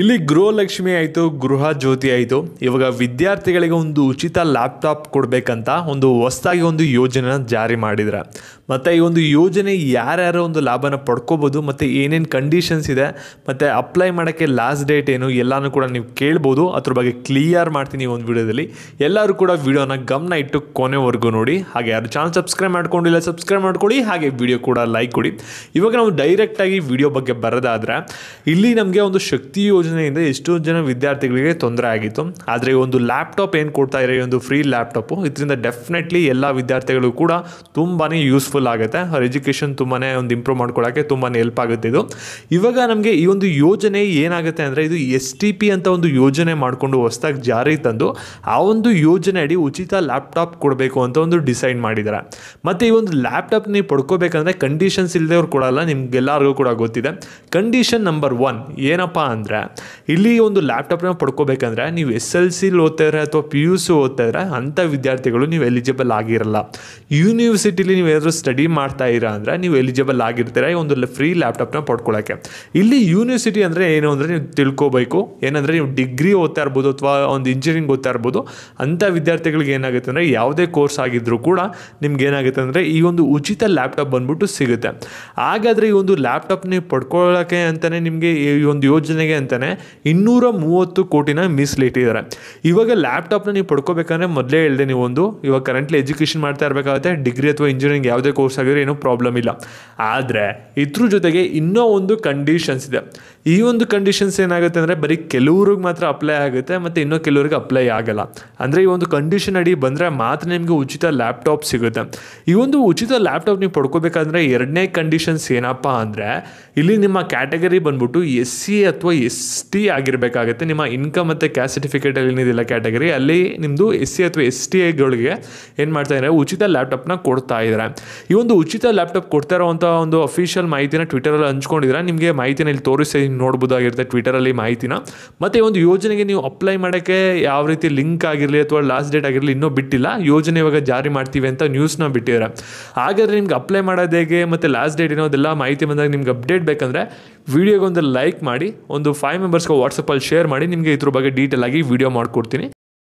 ಇಲ್ಲಿ ಗೃಹಲಕ್ಷ್ಮಿ ಆಯಿತು ಗೃಹ ಜ್ಯೋತಿ ಆಯಿತು ಇವಾಗ ವಿದ್ಯಾರ್ಥಿಗಳಿಗೆ ಒಂದು ಉಚಿತ ಲ್ಯಾಪ್ಟಾಪ್ ಕೊಡಬೇಕಂತ ಒಂದು ಹೊಸದಾಗಿ ಒಂದು ಯೋಜನೆನ ಜಾರಿ ಮಾಡಿದ್ದಾರೆ ಮತ್ತು ಈ ಒಂದು ಯೋಜನೆ ಯಾರ್ಯಾರ ಒಂದು ಲಾಭನ ಪಡ್ಕೋಬೋದು ಮತ್ತು ಏನೇನು ಕಂಡೀಷನ್ಸ್ ಇದೆ ಮತ್ತು ಅಪ್ಲೈ ಮಾಡೋಕ್ಕೆ ಲಾಸ್ಟ್ ಡೇಟ್ ಏನು ಎಲ್ಲನೂ ಕೂಡ ನೀವು ಕೇಳ್ಬೋದು ಅದ್ರ ಬಗ್ಗೆ ಕ್ಲಿಯರ್ ಮಾಡ್ತೀನಿ ಈ ಒಂದು ವಿಡಿಯೋದಲ್ಲಿ ಎಲ್ಲರೂ ಕೂಡ ವಿಡಿಯೋನ ಗಮನ ಇಟ್ಟು ಕೊನೆವರೆಗೂ ನೋಡಿ ಹಾಗೆ ಯಾರು ಚಾನಲ್ ಸಬ್ಸ್ಕ್ರೈಬ್ ಮಾಡ್ಕೊಂಡಿಲ್ಲ ಸಬ್ಸ್ಕ್ರೈಬ್ ಮಾಡ್ಕೊಳ್ಳಿ ಹಾಗೆ ವಿಡಿಯೋ ಕೂಡ ಲೈಕ್ ಕೊಡಿ ಇವಾಗ ನಾವು ಡೈರೆಕ್ಟಾಗಿ ವಿಡಿಯೋ ಬಗ್ಗೆ ಬರೋದಾದ್ರೆ ಇಲ್ಲಿ ನಮಗೆ ಒಂದು ಶಕ್ತಿ ಯೋಜನೆಯಿಂದ ಎಷ್ಟೋ ಜನ ವಿದ್ಯಾರ್ಥಿಗಳಿಗೆ ತೊಂದರೆ ಆಗಿತ್ತು ಆದರೆ ಈ ಒಂದು ಲ್ಯಾಪ್ಟಾಪ್ ಏನು ಕೊಡ್ತಾ ಇದೆ ಈ ಒಂದು ಫ್ರೀ ಲ್ಯಾಪ್ಟಾಪು ಇದರಿಂದ ಡೆಫಿನೆಟ್ಲಿ ಎಲ್ಲ ವಿದ್ಯಾರ್ಥಿಗಳು ಕೂಡ ತುಂಬಾ ಯೂಸ್ಫುಲ್ ಹೆಲ್ಪ್ಫುಲ್ ಆಗುತ್ತೆ ಅವ್ರ ಎಜುಕೇಷನ್ ತುಂಬಾ ಒಂದು ಇಂಪ್ರೂವ್ ಮಾಡ್ಕೊಳ್ಳೋಕ್ಕೆ ತುಂಬಾ ಹೆಲ್ಪ್ ಆಗುತ್ತೆ ಇದು ಇವಾಗ ನಮಗೆ ಈ ಒಂದು ಯೋಜನೆ ಏನಾಗುತ್ತೆ ಅಂದರೆ ಇದು ಎಸ್ ಟಿ ಪಿ ಅಂತ ಒಂದು ಯೋಜನೆ ಮಾಡಿಕೊಂಡು ಹೊಸ್ದಾಗಿ ಜಾರಿ ತಂದು ಆ ಒಂದು ಯೋಜನೆ ಅಡಿ ಉಚಿತ ಲ್ಯಾಪ್ಟಾಪ್ ಕೊಡಬೇಕು ಅಂತ ಒಂದು ಡಿಸೈಡ್ ಮಾಡಿದ್ದಾರೆ ಮತ್ತು ಈ ಒಂದು ಲ್ಯಾಪ್ಟಾಪ್ ನೀವು ಪಡ್ಕೋಬೇಕಂದ್ರೆ ಕಂಡೀಷನ್ಸ್ ಇಲ್ಲದೆ ಅವ್ರು ಕೊಡಲ್ಲ ನಿಮ್ಗೆಲ್ಲರಿಗೂ ಕೂಡ ಗೊತ್ತಿದೆ ಕಂಡೀಷನ್ ನಂಬರ್ ಒನ್ ಏನಪ್ಪ ಅಂದರೆ ಇಲ್ಲಿ ಒಂದು ಲ್ಯಾಪ್ಟಾಪ್ನ ಪಡ್ಕೋಬೇಕಂದ್ರೆ ನೀವು ಎಸ್ ಎಲ್ ಸಿಲಿ ಓದ್ತಾ ಅಥವಾ ಪಿ ಯು ಸಿ ಓದ್ತಾ ಅಂಥ ವಿದ್ಯಾರ್ಥಿಗಳು ನೀವು ಎಲಿಜಿಬಲ್ ಆಗಿರಲ್ಲ ಯೂನಿವರ್ಸಿಟಿಲಿ ನೀವು ಏನಾದರೂ ಸ್ಟಡಿ ಮಾಡ್ತಾ ಇರ ಅಂದರೆ ನೀವು ಎಲಿಜಿಬಲ್ ಆಗಿರ್ತೀರ ಈ ಒಂದು ಫ್ರೀ ಲ್ಯಾಪ್ಟಾಪ್ನ ಪಡ್ಕೊಳ್ಳೋಕ್ಕೆ ಇಲ್ಲಿ ಯೂನಿವರ್ಸಿಟಿ ಅಂದರೆ ಏನು ಅಂದರೆ ನೀವು ತಿಳ್ಕೋಬೇಕು ಏನಂದರೆ ನೀವು ಡಿಗ್ರಿ ಓದ್ತಾ ಇರ್ಬೋದು ಅಥವಾ ಒಂದು ಇಂಜಿನಿಯರಿಂಗ್ ಓದ್ತಾ ಇರ್ಬೋದು ಅಂಥ ವಿದ್ಯಾರ್ಥಿಗಳಿಗೆ ಏನಾಗುತ್ತೆ ಅಂದರೆ ಯಾವುದೇ ಕೋರ್ಸ್ ಆಗಿದ್ದರೂ ಕೂಡ ನಿಮ್ಗೆ ಏನಾಗುತ್ತೆ ಅಂದರೆ ಈ ಒಂದು ಉಚಿತ ಲ್ಯಾಪ್ಟಾಪ್ ಬಂದ್ಬಿಟ್ಟು ಸಿಗುತ್ತೆ ಹಾಗಾದರೆ ಈ ಒಂದು ಲ್ಯಾಪ್ಟಾಪ್ ನೀವು ಪಡ್ಕೊಳ್ಳೋಕ್ಕೆ ಅಂತಲೇ ನಿಮಗೆ ಈ ಒಂದು ಯೋಜನೆಗೆ ಅಂತಲೇ ಇನ್ನೂರ ಮೂವತ್ತು ಕೋಟಿನ ಮೀಸಲಿಟ್ಟಿದ್ದಾರೆ ಇವಾಗ ಲ್ಯಾಪ್ಟಾಪ್ನ ನೀವು ಪಡ್ಕೋಬೇಕಂದ್ರೆ ಮೊದಲೇ ಹೇಳಿದೆ ನೀವು ಒಂದು ಇವಾಗ ಕರೆಂಟ್ಲಿ ಎಜುಕೇಷನ್ ಮಾಡ್ತಾ ಇರಬೇಕಾಗುತ್ತೆ ಡಿಗ್ರಿ ಅಥವಾ ಇಂಜಿನಿಯರಿಂಗ್ ಯಾವುದೇ ಕೋರ್ಸ್ ಆಗಿದ್ರೆ ಏನೂ ಪ್ರಾಬ್ಲಮ್ ಇಲ್ಲ ಆದರೆ ಇದ್ರ ಜೊತೆಗೆ ಇನ್ನೂ ಒಂದು ಕಂಡೀಷನ್ಸ್ ಇದೆ ಈ ಒಂದು ಕಂಡೀಷನ್ಸ್ ಏನಾಗುತ್ತೆ ಅಂದರೆ ಬರೀ ಕೆಲವ್ರಿಗೆ ಮಾತ್ರ ಅಪ್ಲೈ ಆಗುತ್ತೆ ಮತ್ತು ಇನ್ನೂ ಕೆಲವ್ರಿಗೆ ಅಪ್ಲೈ ಆಗಲ್ಲ ಅಂದರೆ ಈ ಒಂದು ಕಂಡೀಷನ್ ಅಡಿ ಬಂದರೆ ಮಾತ್ರ ನಿಮಗೆ ಉಚಿತ ಲ್ಯಾಪ್ಟಾಪ್ ಸಿಗುತ್ತೆ ಈ ಒಂದು ಉಚಿತ ಲ್ಯಾಪ್ಟಾಪ್ ನೀವು ಪಡ್ಕೋಬೇಕಂದ್ರೆ ಎರಡನೇ ಕಂಡೀಷನ್ಸ್ ಏನಪ್ಪ ಅಂದರೆ ಇಲ್ಲಿ ನಿಮ್ಮ ಕ್ಯಾಟಗರಿ ಬಂದ್ಬಿಟ್ಟು ಎಸ್ ಸಿ ಅಥವಾ ಎಸ್ ಟಿ ಆಗಿರಬೇಕಾಗುತ್ತೆ ನಿಮ್ಮ ಇನ್ಕಮ್ ಮತ್ತು ಕ್ಯಾಸ್ಟ್ ಅಲ್ಲಿ ಏನಿದೆಲ್ಲ ಕ್ಯಾಟಗರಿ ಅಲ್ಲಿ ನಿಮ್ಮದು ಎಸ್ ಸಿ ಅಥವಾ ಎಸ್ ಟಿ ಐಗಳಿಗೆ ಏನು ಮಾಡ್ತಾ ಇದ್ದಾರೆ ಉಚಿತ ಲ್ಯಾಪ್ಟಾಪ್ನ ಕೊಡ್ತಾ ಇದ್ದಾರೆ ಈ ಒಂದು ಉಚಿತ ಲ್ಯಾಪ್ಟಾಪ್ ಕೊಡ್ತಾ ಇರೋವಂಥ ಒಂದು ಅಫಿಷಿಯಲ್ ಮಾಹಿತಿನ ಟ್ವಿಟರಲ್ಲಿ ಹಂಚ್ಕೊಂಡಿದ್ರೆ ನಿಮಗೆ ಮಾಹಿತಿನ ಇಲ್ಲಿ ತೋರಿಸ್ತೀನಿ ನೋಡ್ಬೋದಾಗಿರುತ್ತೆ ಟ್ವಿಟರಲ್ಲಿ ಮಾಹಿತಿನ ಮತ್ತು ಒಂದು ಯೋಜನೆಗೆ ನೀವು ಅಪ್ಲೈ ಮಾಡೋಕ್ಕೆ ಯಾವ ರೀತಿ ಲಿಂಕ್ ಆಗಿರಲಿ ಅಥವಾ ಲಾಸ್ಟ್ ಡೇಟ್ ಆಗಿರಲಿ ಇನ್ನೂ ಬಿಟ್ಟಿಲ್ಲ ಯೋಜನೆ ಇವಾಗ ಜಾರಿ ಮಾಡ್ತೀವಿ ಅಂತ ನ್ಯೂಸ್ನ ಬಿಟ್ಟಿದ್ದಾರೆ ಹಾಗಾದರೆ ನಿಮ್ಗೆ ಅಪ್ಲೈ ಮಾಡೋದು ಹೇಗೆ ಮತ್ತು ಲಾಸ್ಟ್ ಡೇಟ್ ಏನೋದೆಲ್ಲ ಮಾಹಿತಿ ಬಂದಾಗ ನಿಮ್ಗೆ ಅಪ್ಡೇಟ್ ಬೇಕಂದರೆ ಒಂದು ಲೈಕ್ ಮಾಡಿ ಒಂದು ಫೈವ್ ಮೆಂಬರ್ಸ್ಗೆ ವಾಟ್ಸಪ್ಪಲ್ಲಿ ಶೇರ್ ಮಾಡಿ ನಿಮಗೆ ಇದ್ರ ಬಗ್ಗೆ ಡೀಟೇಲ್ ಆಗಿ ವೀಡಿಯೋ ಮಾಡಿಕೊಡ್ತೀನಿ